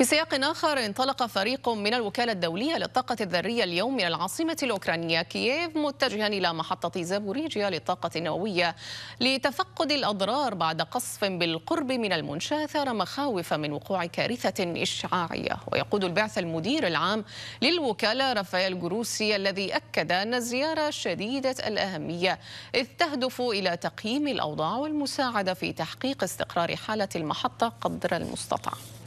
في سياق آخر انطلق فريق من الوكالة الدولية للطاقة الذرية اليوم من العاصمة الأوكرانية كييف متجها إلى محطة زابوريجيا للطاقة النووية لتفقد الأضرار بعد قصف بالقرب من المنشأة ثار مخاوف من وقوع كارثة إشعاعية ويقود البعث المدير العام للوكالة رافائيل جروسي الذي أكد أن الزيارة شديدة الأهمية إذ تهدف إلى تقييم الأوضاع والمساعدة في تحقيق استقرار حالة المحطة قدر المستطاع